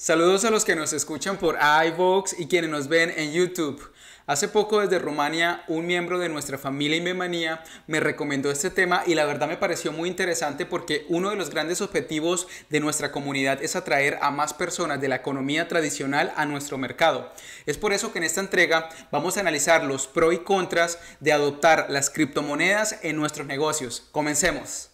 Saludos a los que nos escuchan por iVoox y quienes nos ven en YouTube. Hace poco desde Rumania un miembro de nuestra familia y memanía me recomendó este tema y la verdad me pareció muy interesante porque uno de los grandes objetivos de nuestra comunidad es atraer a más personas de la economía tradicional a nuestro mercado. Es por eso que en esta entrega vamos a analizar los pros y contras de adoptar las criptomonedas en nuestros negocios. Comencemos.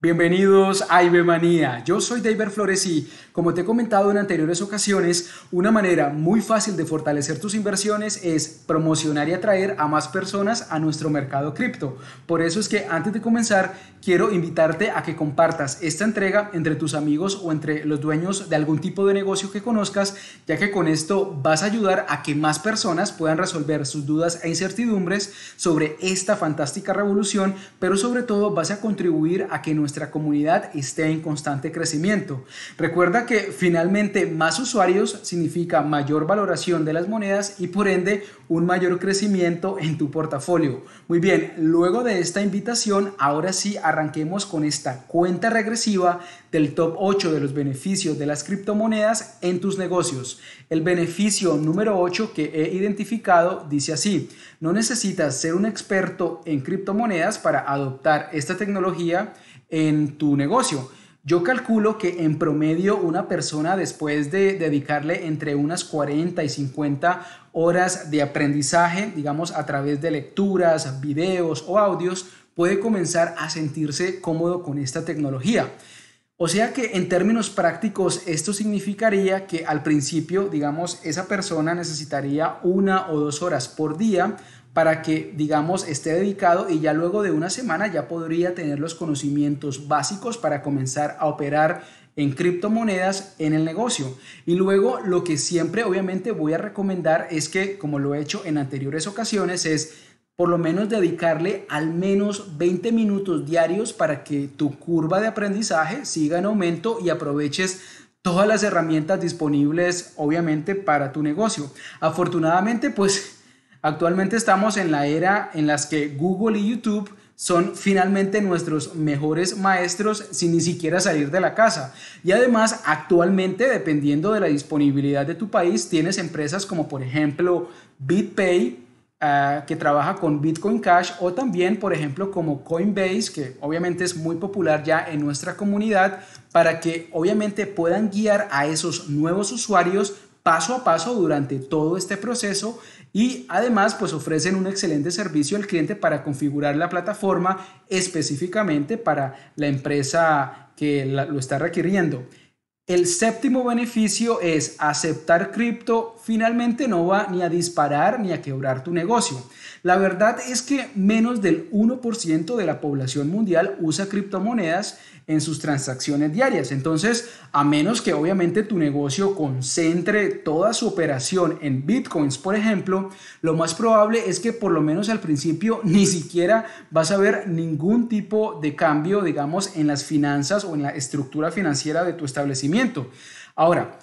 Bienvenidos a Ibemanía. Yo soy David Flores y, como te he comentado en anteriores ocasiones, una manera muy fácil de fortalecer tus inversiones es promocionar y atraer a más personas a nuestro mercado cripto. Por eso es que antes de comenzar, quiero invitarte a que compartas esta entrega entre tus amigos o entre los dueños de algún tipo de negocio que conozcas, ya que con esto vas a ayudar a que más personas puedan resolver sus dudas e incertidumbres sobre esta fantástica revolución, pero sobre todo vas a contribuir a que nuestro nuestra comunidad esté en constante crecimiento. Recuerda que finalmente más usuarios significa mayor valoración de las monedas y por ende un mayor crecimiento en tu portafolio. Muy bien, luego de esta invitación, ahora sí arranquemos con esta cuenta regresiva del top 8 de los beneficios de las criptomonedas en tus negocios. El beneficio número 8 que he identificado dice así, no necesitas ser un experto en criptomonedas para adoptar esta tecnología en tu negocio. Yo calculo que en promedio una persona después de dedicarle entre unas 40 y 50 horas de aprendizaje, digamos a través de lecturas, videos o audios, puede comenzar a sentirse cómodo con esta tecnología. O sea que en términos prácticos esto significaría que al principio, digamos, esa persona necesitaría una o dos horas por día para que, digamos, esté dedicado y ya luego de una semana ya podría tener los conocimientos básicos para comenzar a operar en criptomonedas en el negocio. Y luego lo que siempre obviamente voy a recomendar es que, como lo he hecho en anteriores ocasiones, es por lo menos dedicarle al menos 20 minutos diarios para que tu curva de aprendizaje siga en aumento y aproveches todas las herramientas disponibles, obviamente, para tu negocio. Afortunadamente, pues Actualmente estamos en la era en las que Google y YouTube son finalmente nuestros mejores maestros sin ni siquiera salir de la casa. Y además, actualmente, dependiendo de la disponibilidad de tu país, tienes empresas como por ejemplo BitPay, ah, que trabaja con Bitcoin Cash, o también por ejemplo como Coinbase, que obviamente es muy popular ya en nuestra comunidad, para que obviamente puedan guiar a esos nuevos usuarios paso a paso durante todo este proceso y además pues ofrecen un excelente servicio al cliente para configurar la plataforma específicamente para la empresa que lo está requiriendo. El séptimo beneficio es aceptar cripto finalmente no va ni a disparar ni a quebrar tu negocio. La verdad es que menos del 1% de la población mundial usa criptomonedas en sus transacciones diarias. Entonces, a menos que obviamente tu negocio concentre toda su operación en bitcoins, por ejemplo, lo más probable es que por lo menos al principio ni siquiera vas a ver ningún tipo de cambio, digamos, en las finanzas o en la estructura financiera de tu establecimiento. Ahora,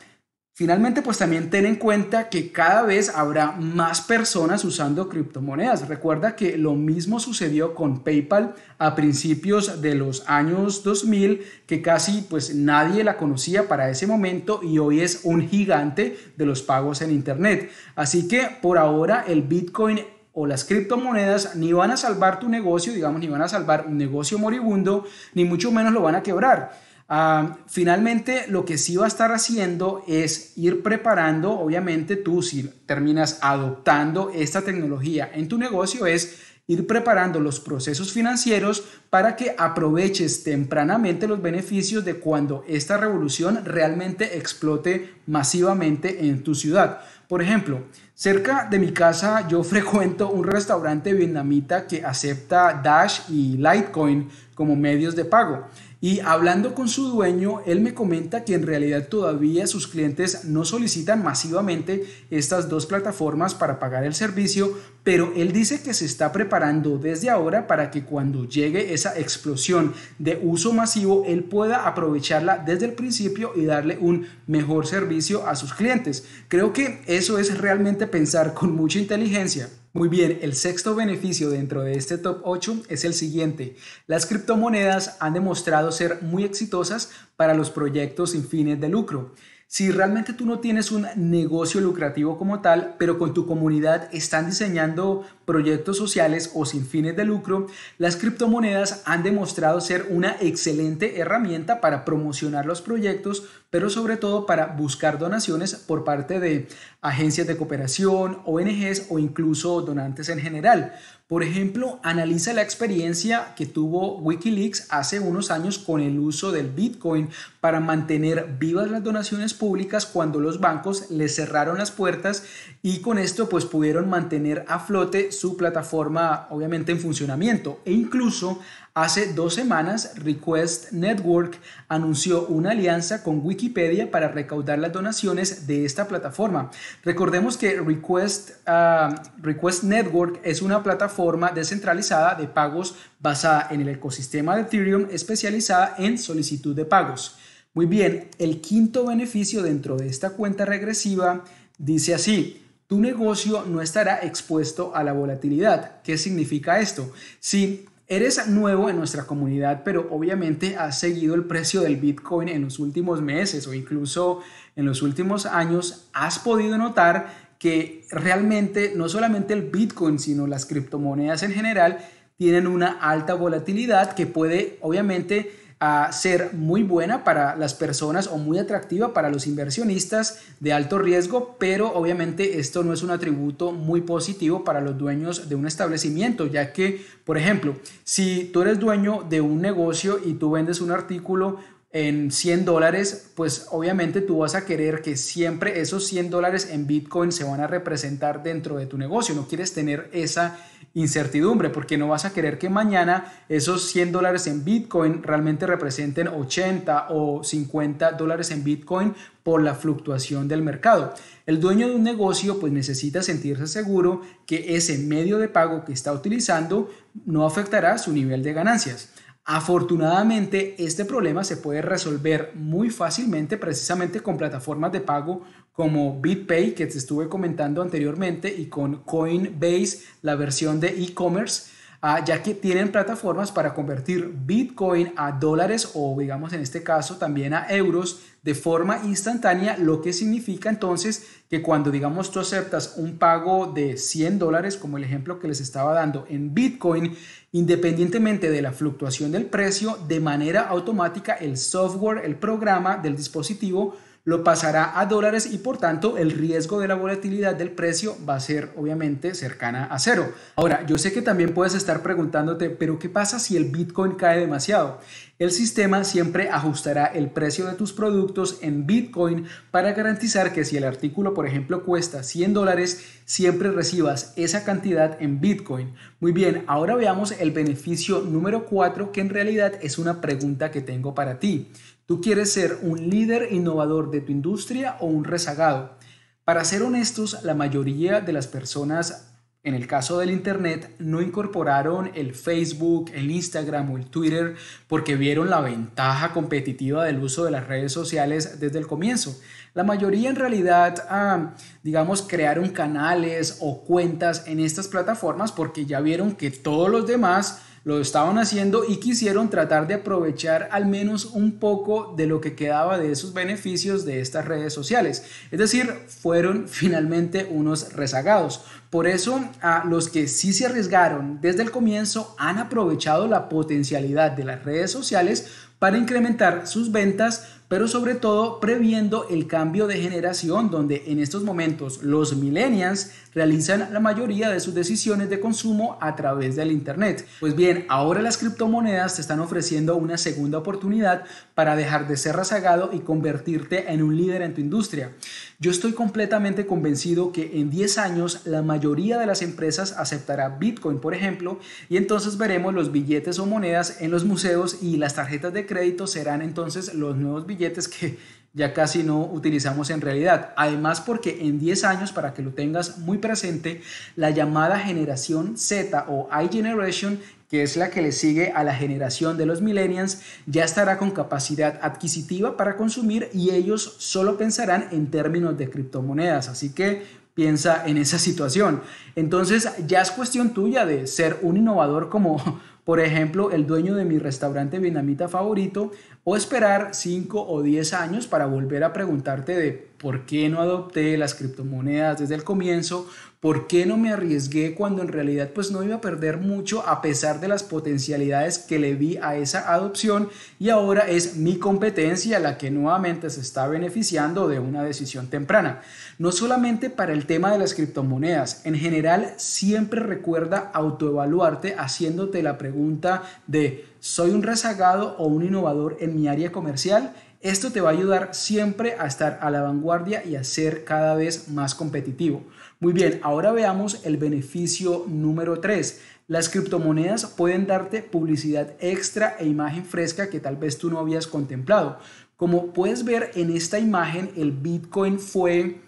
Finalmente, pues también ten en cuenta que cada vez habrá más personas usando criptomonedas. Recuerda que lo mismo sucedió con PayPal a principios de los años 2000, que casi pues nadie la conocía para ese momento y hoy es un gigante de los pagos en Internet. Así que por ahora el Bitcoin o las criptomonedas ni van a salvar tu negocio, digamos, ni van a salvar un negocio moribundo, ni mucho menos lo van a quebrar Ah, finalmente, lo que sí va a estar haciendo es ir preparando, obviamente tú si terminas adoptando esta tecnología en tu negocio, es ir preparando los procesos financieros para que aproveches tempranamente los beneficios de cuando esta revolución realmente explote masivamente en tu ciudad. Por ejemplo, Cerca de mi casa yo frecuento un restaurante vietnamita que acepta Dash y Litecoin como medios de pago. Y hablando con su dueño, él me comenta que en realidad todavía sus clientes no solicitan masivamente estas dos plataformas para pagar el servicio, pero él dice que se está preparando desde ahora para que cuando llegue esa explosión de uso masivo, él pueda aprovecharla desde el principio y darle un mejor servicio a sus clientes. Creo que eso es realmente pensar con mucha inteligencia. Muy bien, el sexto beneficio dentro de este top 8 es el siguiente. Las criptomonedas han demostrado ser muy exitosas para los proyectos sin fines de lucro. Si realmente tú no tienes un negocio lucrativo como tal, pero con tu comunidad están diseñando proyectos sociales o sin fines de lucro, las criptomonedas han demostrado ser una excelente herramienta para promocionar los proyectos, pero sobre todo para buscar donaciones por parte de agencias de cooperación, ONGs o incluso donantes en general. Por ejemplo, analiza la experiencia que tuvo Wikileaks hace unos años con el uso del Bitcoin para mantener vivas las donaciones públicas cuando los bancos le cerraron las puertas y con esto pues pudieron mantener a flote su plataforma obviamente en funcionamiento e incluso Hace dos semanas, Request Network anunció una alianza con Wikipedia para recaudar las donaciones de esta plataforma. Recordemos que Request, ah, Request Network es una plataforma descentralizada de pagos basada en el ecosistema de Ethereum especializada en solicitud de pagos. Muy bien, el quinto beneficio dentro de esta cuenta regresiva dice así, tu negocio no estará expuesto a la volatilidad. ¿Qué significa esto? Si Eres nuevo en nuestra comunidad, pero obviamente has seguido el precio del Bitcoin en los últimos meses o incluso en los últimos años. Has podido notar que realmente no solamente el Bitcoin, sino las criptomonedas en general tienen una alta volatilidad que puede obviamente a ser muy buena para las personas o muy atractiva para los inversionistas de alto riesgo, pero obviamente esto no es un atributo muy positivo para los dueños de un establecimiento, ya que, por ejemplo, si tú eres dueño de un negocio y tú vendes un artículo en 100 dólares, pues obviamente tú vas a querer que siempre esos 100 dólares en Bitcoin se van a representar dentro de tu negocio. No quieres tener esa incertidumbre porque no vas a querer que mañana esos 100 dólares en Bitcoin realmente representen 80 o 50 dólares en Bitcoin por la fluctuación del mercado. El dueño de un negocio pues necesita sentirse seguro que ese medio de pago que está utilizando no afectará su nivel de ganancias. Afortunadamente, este problema se puede resolver muy fácilmente precisamente con plataformas de pago como BitPay, que te estuve comentando anteriormente, y con Coinbase, la versión de e-commerce Ah, ya que tienen plataformas para convertir Bitcoin a dólares o digamos en este caso también a euros de forma instantánea, lo que significa entonces que cuando digamos tú aceptas un pago de 100 dólares, como el ejemplo que les estaba dando en Bitcoin, independientemente de la fluctuación del precio, de manera automática el software, el programa del dispositivo, lo pasará a dólares y por tanto el riesgo de la volatilidad del precio va a ser obviamente cercana a cero. Ahora, yo sé que también puedes estar preguntándote, pero ¿qué pasa si el Bitcoin cae demasiado? El sistema siempre ajustará el precio de tus productos en Bitcoin para garantizar que si el artículo, por ejemplo, cuesta 100 dólares, siempre recibas esa cantidad en Bitcoin. Muy bien, ahora veamos el beneficio número 4 que en realidad es una pregunta que tengo para ti. ¿Tú quieres ser un líder innovador de tu industria o un rezagado? Para ser honestos, la mayoría de las personas, en el caso del Internet, no incorporaron el Facebook, el Instagram o el Twitter porque vieron la ventaja competitiva del uso de las redes sociales desde el comienzo. La mayoría en realidad, ah, digamos, crearon canales o cuentas en estas plataformas porque ya vieron que todos los demás lo estaban haciendo y quisieron tratar de aprovechar al menos un poco de lo que quedaba de esos beneficios de estas redes sociales. Es decir, fueron finalmente unos rezagados. Por eso, a los que sí se arriesgaron desde el comienzo han aprovechado la potencialidad de las redes sociales para incrementar sus ventas pero sobre todo previendo el cambio de generación donde en estos momentos los millennials realizan la mayoría de sus decisiones de consumo a través del Internet. Pues bien, ahora las criptomonedas te están ofreciendo una segunda oportunidad para dejar de ser rezagado y convertirte en un líder en tu industria. Yo estoy completamente convencido que en 10 años la mayoría de las empresas aceptará Bitcoin, por ejemplo, y entonces veremos los billetes o monedas en los museos y las tarjetas de crédito serán entonces los nuevos billetes que ya casi no utilizamos en realidad. Además porque en 10 años, para que lo tengas muy presente, la llamada generación Z o iGeneration que es la que le sigue a la generación de los millennials, ya estará con capacidad adquisitiva para consumir y ellos solo pensarán en términos de criptomonedas. Así que piensa en esa situación. Entonces ya es cuestión tuya de ser un innovador como, por ejemplo, el dueño de mi restaurante vietnamita favorito o esperar 5 o 10 años para volver a preguntarte de ¿Por qué no adopté las criptomonedas desde el comienzo? ¿Por qué no me arriesgué cuando en realidad pues no iba a perder mucho a pesar de las potencialidades que le vi a esa adopción? Y ahora es mi competencia la que nuevamente se está beneficiando de una decisión temprana. No solamente para el tema de las criptomonedas, en general siempre recuerda autoevaluarte haciéndote la pregunta de soy un rezagado o un innovador en mi área comercial, esto te va a ayudar siempre a estar a la vanguardia y a ser cada vez más competitivo. Muy bien, ahora veamos el beneficio número 3. Las criptomonedas pueden darte publicidad extra e imagen fresca que tal vez tú no habías contemplado. Como puedes ver en esta imagen, el Bitcoin fue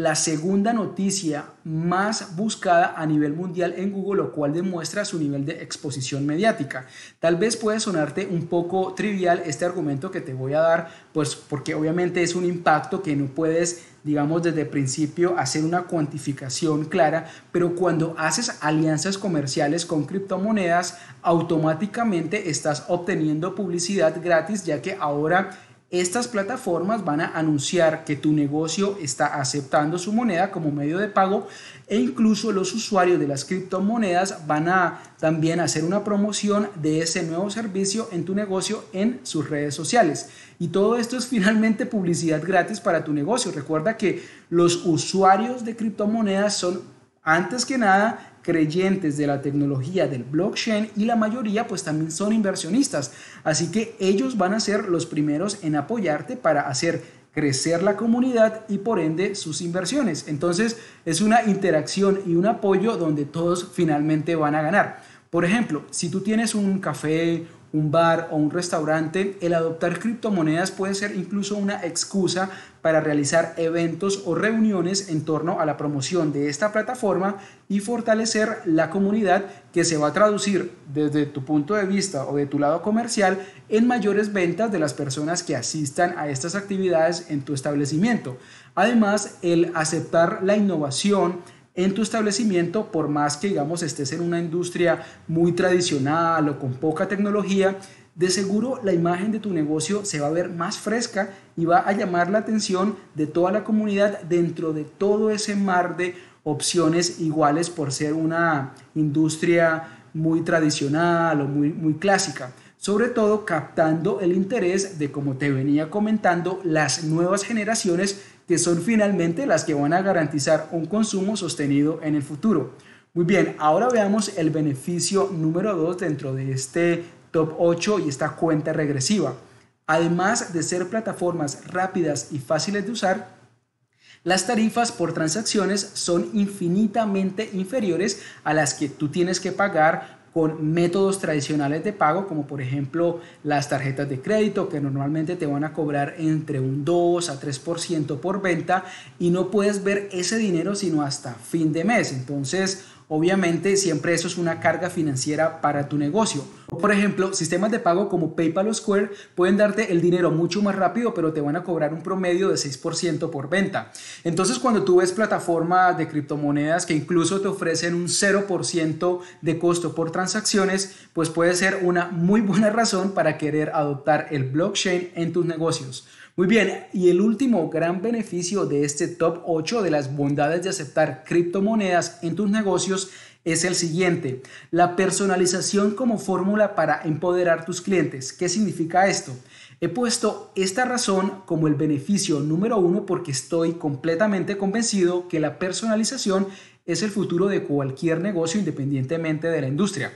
la segunda noticia más buscada a nivel mundial en Google, lo cual demuestra su nivel de exposición mediática. Tal vez puede sonarte un poco trivial este argumento que te voy a dar, pues porque obviamente es un impacto que no puedes, digamos, desde el principio hacer una cuantificación clara, pero cuando haces alianzas comerciales con criptomonedas, automáticamente estás obteniendo publicidad gratis, ya que ahora estas plataformas van a anunciar que tu negocio está aceptando su moneda como medio de pago e incluso los usuarios de las criptomonedas van a también hacer una promoción de ese nuevo servicio en tu negocio en sus redes sociales. Y todo esto es finalmente publicidad gratis para tu negocio. Recuerda que los usuarios de criptomonedas son antes que nada creyentes de la tecnología del blockchain y la mayoría pues también son inversionistas. Así que ellos van a ser los primeros en apoyarte para hacer crecer la comunidad y por ende sus inversiones. Entonces es una interacción y un apoyo donde todos finalmente van a ganar. Por ejemplo, si tú tienes un café, un bar o un restaurante, el adoptar criptomonedas puede ser incluso una excusa para realizar eventos o reuniones en torno a la promoción de esta plataforma y fortalecer la comunidad que se va a traducir desde tu punto de vista o de tu lado comercial en mayores ventas de las personas que asistan a estas actividades en tu establecimiento. Además, el aceptar la innovación, en tu establecimiento, por más que digamos estés en una industria muy tradicional o con poca tecnología, de seguro la imagen de tu negocio se va a ver más fresca y va a llamar la atención de toda la comunidad dentro de todo ese mar de opciones iguales por ser una industria muy tradicional o muy, muy clásica sobre todo captando el interés de, como te venía comentando, las nuevas generaciones que son finalmente las que van a garantizar un consumo sostenido en el futuro. Muy bien, ahora veamos el beneficio número 2 dentro de este top 8 y esta cuenta regresiva. Además de ser plataformas rápidas y fáciles de usar, las tarifas por transacciones son infinitamente inferiores a las que tú tienes que pagar con métodos tradicionales de pago, como por ejemplo las tarjetas de crédito, que normalmente te van a cobrar entre un 2 a 3% por venta y no puedes ver ese dinero sino hasta fin de mes. Entonces, Obviamente siempre eso es una carga financiera para tu negocio. Por ejemplo, sistemas de pago como PayPal o Square pueden darte el dinero mucho más rápido, pero te van a cobrar un promedio de 6% por venta. Entonces, cuando tú ves plataformas de criptomonedas que incluso te ofrecen un 0% de costo por transacciones, pues puede ser una muy buena razón para querer adoptar el blockchain en tus negocios. Muy bien, y el último gran beneficio de este top 8 de las bondades de aceptar criptomonedas en tus negocios es el siguiente, la personalización como fórmula para empoderar tus clientes. ¿Qué significa esto? He puesto esta razón como el beneficio número uno porque estoy completamente convencido que la personalización es el futuro de cualquier negocio independientemente de la industria.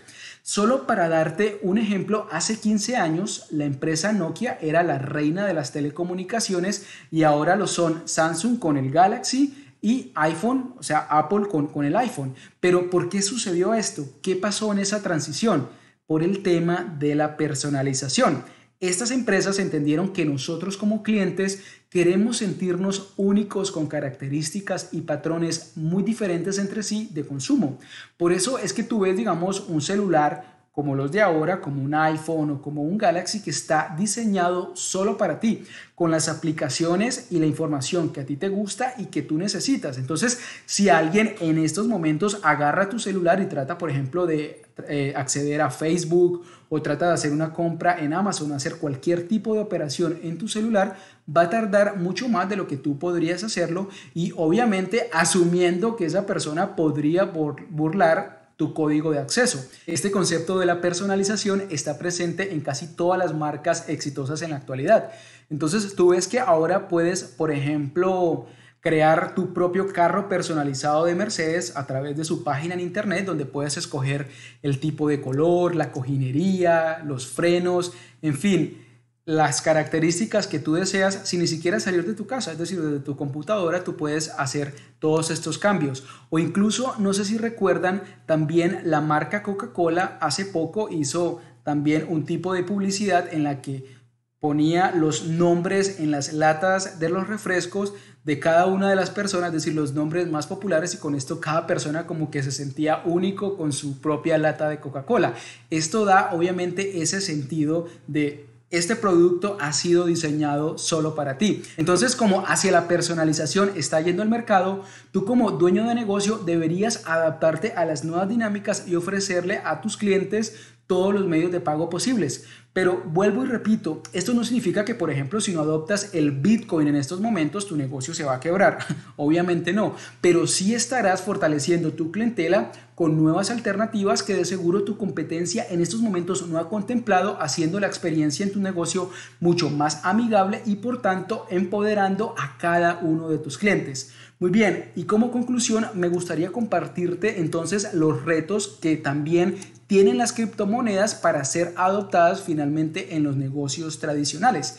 Solo para darte un ejemplo, hace 15 años la empresa Nokia era la reina de las telecomunicaciones y ahora lo son Samsung con el Galaxy y iPhone, o sea, Apple con, con el iPhone. Pero ¿por qué sucedió esto? ¿Qué pasó en esa transición? Por el tema de la personalización. Estas empresas entendieron que nosotros como clientes queremos sentirnos únicos con características y patrones muy diferentes entre sí de consumo. Por eso es que tú ves, digamos, un celular como los de ahora, como un iPhone o como un Galaxy que está diseñado solo para ti, con las aplicaciones y la información que a ti te gusta y que tú necesitas. Entonces, si alguien en estos momentos agarra tu celular y trata, por ejemplo, de eh, acceder a Facebook o trata de hacer una compra en Amazon, hacer cualquier tipo de operación en tu celular, va a tardar mucho más de lo que tú podrías hacerlo y obviamente asumiendo que esa persona podría burlar tu código de acceso. Este concepto de la personalización está presente en casi todas las marcas exitosas en la actualidad. Entonces tú ves que ahora puedes, por ejemplo, crear tu propio carro personalizado de Mercedes a través de su página en internet donde puedes escoger el tipo de color, la cojinería, los frenos, en fin, las características que tú deseas sin ni siquiera salir de tu casa, es decir, desde tu computadora tú puedes hacer todos estos cambios. O incluso, no sé si recuerdan, también la marca Coca-Cola hace poco hizo también un tipo de publicidad en la que ponía los nombres en las latas de los refrescos de cada una de las personas, es decir, los nombres más populares y con esto cada persona como que se sentía único con su propia lata de Coca-Cola. Esto da obviamente ese sentido de este producto ha sido diseñado solo para ti. Entonces, como hacia la personalización está yendo el mercado, tú como dueño de negocio deberías adaptarte a las nuevas dinámicas y ofrecerle a tus clientes todos los medios de pago posibles. Pero vuelvo y repito, esto no significa que, por ejemplo, si no adoptas el Bitcoin en estos momentos, tu negocio se va a quebrar. Obviamente no, pero sí estarás fortaleciendo tu clientela con nuevas alternativas que de seguro tu competencia en estos momentos no ha contemplado, haciendo la experiencia en tu negocio mucho más amigable y por tanto empoderando a cada uno de tus clientes. Muy bien, y como conclusión me gustaría compartirte entonces los retos que también las criptomonedas para ser adoptadas finalmente en los negocios tradicionales.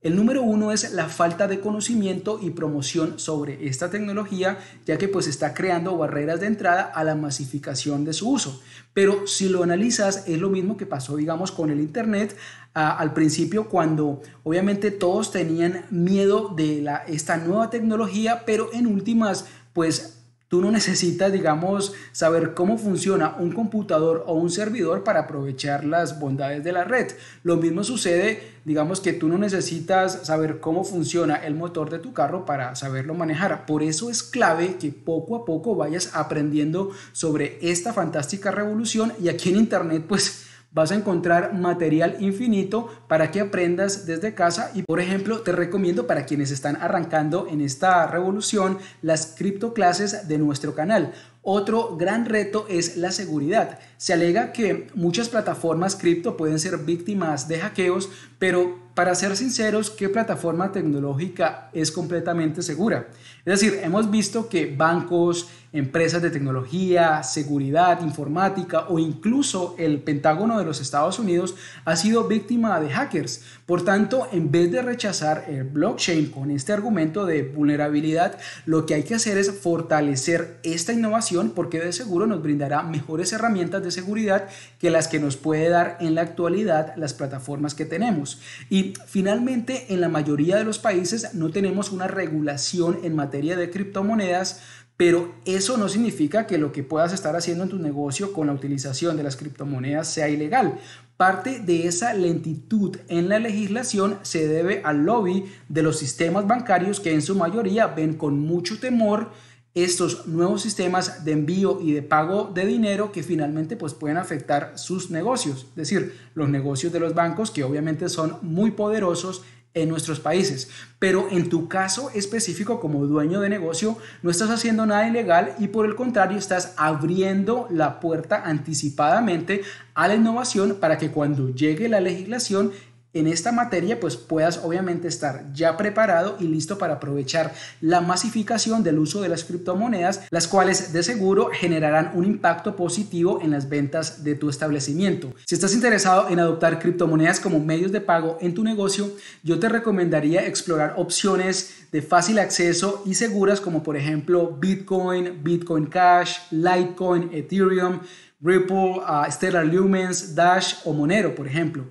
El número uno es la falta de conocimiento y promoción sobre esta tecnología, ya que pues está creando barreras de entrada a la masificación de su uso. Pero si lo analizas, es lo mismo que pasó, digamos, con el Internet ah, al principio, cuando obviamente todos tenían miedo de la, esta nueva tecnología, pero en últimas, pues Tú no necesitas, digamos, saber cómo funciona un computador o un servidor para aprovechar las bondades de la red. Lo mismo sucede, digamos, que tú no necesitas saber cómo funciona el motor de tu carro para saberlo manejar. Por eso es clave que poco a poco vayas aprendiendo sobre esta fantástica revolución y aquí en Internet, pues vas a encontrar material infinito para que aprendas desde casa y por ejemplo te recomiendo para quienes están arrancando en esta revolución las cripto clases de nuestro canal. Otro gran reto es la seguridad. Se alega que muchas plataformas cripto pueden ser víctimas de hackeos, pero para ser sinceros, ¿qué plataforma tecnológica es completamente segura? Es decir, hemos visto que bancos, empresas de tecnología, seguridad, informática o incluso el Pentágono de los Estados Unidos ha sido víctima de hackers. Por tanto, en vez de rechazar el blockchain con este argumento de vulnerabilidad, lo que hay que hacer es fortalecer esta innovación porque de seguro nos brindará mejores herramientas de seguridad que las que nos puede dar en la actualidad las plataformas que tenemos. Y finalmente, en la mayoría de los países no tenemos una regulación en materia de criptomonedas, pero eso no significa que lo que puedas estar haciendo en tu negocio con la utilización de las criptomonedas sea ilegal. Parte de esa lentitud en la legislación se debe al lobby de los sistemas bancarios que en su mayoría ven con mucho temor estos nuevos sistemas de envío y de pago de dinero que finalmente pues pueden afectar sus negocios, es decir, los negocios de los bancos que obviamente son muy poderosos en nuestros países. Pero en tu caso específico como dueño de negocio no estás haciendo nada ilegal y por el contrario estás abriendo la puerta anticipadamente a la innovación para que cuando llegue la legislación en esta materia pues puedas obviamente estar ya preparado y listo para aprovechar la masificación del uso de las criptomonedas, las cuales de seguro generarán un impacto positivo en las ventas de tu establecimiento. Si estás interesado en adoptar criptomonedas como medios de pago en tu negocio, yo te recomendaría explorar opciones de fácil acceso y seguras como por ejemplo Bitcoin, Bitcoin Cash, Litecoin, Ethereum, Ripple, ah, Stellar Lumens, Dash o Monero, por ejemplo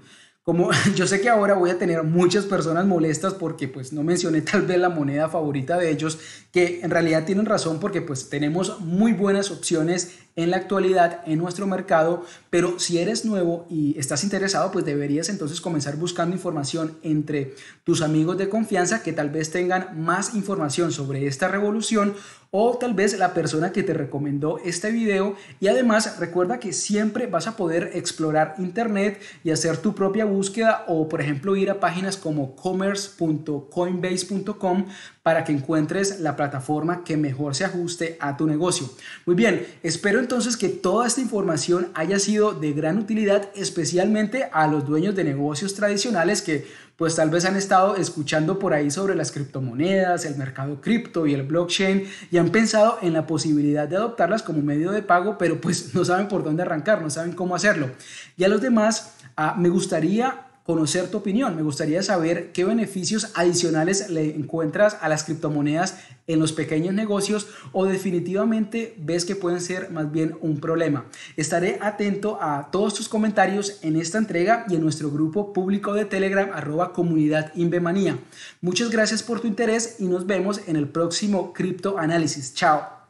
como yo sé que ahora voy a tener muchas personas molestas porque pues no mencioné tal vez la moneda favorita de ellos, que en realidad tienen razón porque pues tenemos muy buenas opciones en la actualidad en nuestro mercado, pero si eres nuevo y estás interesado pues deberías entonces comenzar buscando información entre tus amigos de confianza que tal vez tengan más información sobre esta revolución o tal vez la persona que te recomendó este video y además recuerda que siempre vas a poder explorar internet y hacer tu propia búsqueda o por ejemplo ir a páginas como commerce.coinbase.com para que encuentres la plataforma que mejor se ajuste a tu negocio. Muy bien, espero entonces que toda esta información haya sido de gran utilidad especialmente a los dueños de negocios tradicionales que pues tal vez han estado escuchando por ahí sobre las criptomonedas, el mercado cripto y el blockchain y han pensado en la posibilidad de adoptarlas como medio de pago, pero pues no saben por dónde arrancar, no saben cómo hacerlo. Y a los demás, ah, me gustaría conocer tu opinión. Me gustaría saber qué beneficios adicionales le encuentras a las criptomonedas en los pequeños negocios o definitivamente ves que pueden ser más bien un problema. Estaré atento a todos tus comentarios en esta entrega y en nuestro grupo público de Telegram arroba comunidad Invemanía. Muchas gracias por tu interés y nos vemos en el próximo criptoanálisis. análisis. Chao.